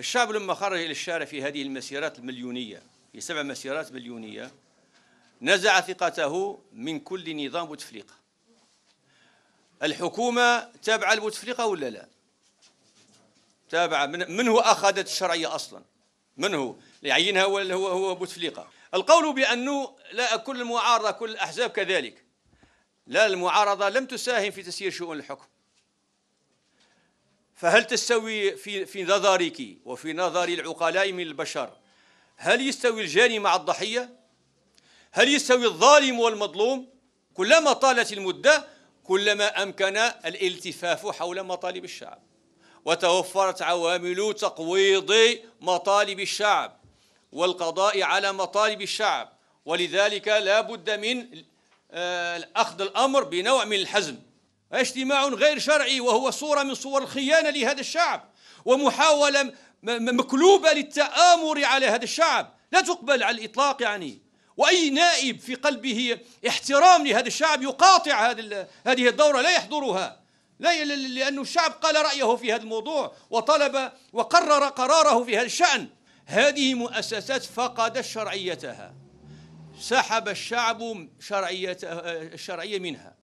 الشعب لما خرج إلى الشارع في هذه المسيرات المليونية في سبع مسيرات مليونية نزع ثقته من كل نظام بوتفليقة الحكومة تابعة لبوتفليقة ولا لا؟ تابعة من, من هو أخذت الشرعية أصلا؟ من هو؟ يعينها هو هو هو بوتفليقة القول بأنه لا كل المعارضة كل الأحزاب كذلك لا المعارضة لم تساهم في تسيير شؤون الحكم فهل تستوي في في نظرك وفي نظر العقلاء من البشر هل يستوي الجاني مع الضحيه هل يستوي الظالم والمظلوم كلما طالت المده كلما امكن الالتفاف حول مطالب الشعب وتوفرت عوامل تقويض مطالب الشعب والقضاء على مطالب الشعب ولذلك لا بد من آه، اخذ الامر بنوع من الحزم اجتماع غير شرعي وهو صورة من صور الخيانة لهذا الشعب ومحاولة مكلوبة للتآمر على هذا الشعب لا تقبل على الإطلاق يعني وأي نائب في قلبه احترام لهذا الشعب يقاطع هذه الدورة لا يحضرها لا لأن الشعب قال رأيه في هذا الموضوع وطلب وقرر قراره في هذا الشأن هذه مؤسسات فقد شرعيتها سحب الشعب شرعية الشرعية منها